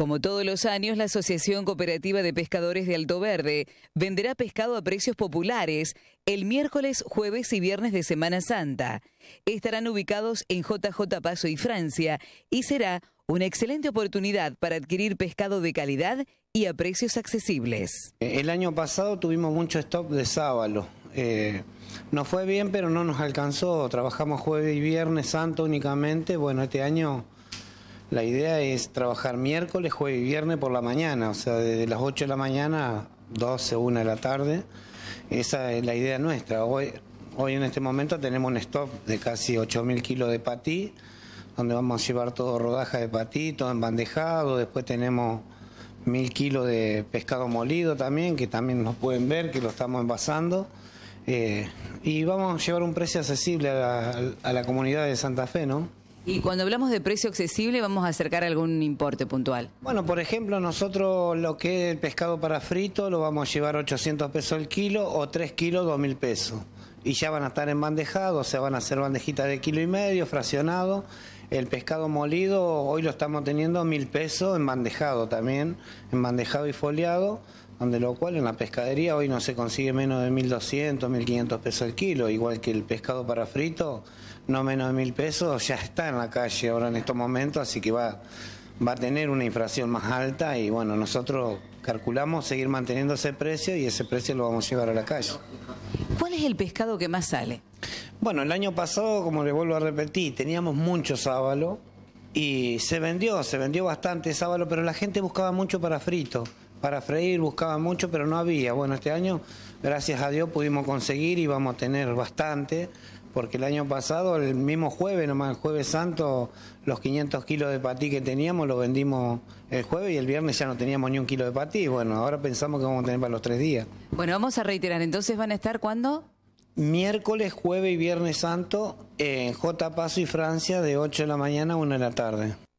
Como todos los años, la Asociación Cooperativa de Pescadores de Alto Verde venderá pescado a precios populares el miércoles, jueves y viernes de Semana Santa. Estarán ubicados en JJ Paso y Francia y será una excelente oportunidad para adquirir pescado de calidad y a precios accesibles. El año pasado tuvimos mucho stop de sábalo. Eh, nos fue bien, pero no nos alcanzó. Trabajamos jueves y viernes santo únicamente. Bueno, este año la idea es trabajar miércoles, jueves y viernes por la mañana, o sea, desde las 8 de la mañana, a 12, 1 de la tarde. Esa es la idea nuestra. Hoy, hoy en este momento tenemos un stop de casi 8.000 kilos de patí, donde vamos a llevar todo rodaja de patí, todo embandejado, después tenemos mil kilos de pescado molido también, que también nos pueden ver, que lo estamos envasando. Eh, y vamos a llevar un precio accesible a la, a la comunidad de Santa Fe, ¿no? Y cuando hablamos de precio accesible, vamos a acercar algún importe puntual. Bueno, por ejemplo, nosotros lo que es el pescado para frito lo vamos a llevar 800 pesos el kilo o 3 kilos 2.000 pesos. Y ya van a estar en bandejado, o sea, van a ser bandejitas de kilo y medio, fraccionado. El pescado molido hoy lo estamos teniendo a 1.000 pesos en bandejado también, en bandejado y foliado donde lo cual en la pescadería hoy no se consigue menos de 1.200, 1.500 pesos el kilo, igual que el pescado para frito, no menos de 1.000 pesos, ya está en la calle ahora en estos momentos, así que va, va a tener una inflación más alta y bueno, nosotros calculamos seguir manteniendo ese precio y ese precio lo vamos a llevar a la calle. ¿Cuál es el pescado que más sale? Bueno, el año pasado, como le vuelvo a repetir, teníamos mucho sábalo y se vendió, se vendió bastante sábalo, pero la gente buscaba mucho para frito para freír, buscaba mucho, pero no había. Bueno, este año, gracias a Dios, pudimos conseguir y vamos a tener bastante, porque el año pasado, el mismo jueves, nomás el jueves santo, los 500 kilos de patí que teníamos, los vendimos el jueves y el viernes ya no teníamos ni un kilo de patí. Bueno, ahora pensamos que vamos a tener para los tres días. Bueno, vamos a reiterar, entonces van a estar cuándo? Miércoles, jueves y viernes santo en J. Paso y Francia de 8 de la mañana a 1 de la tarde.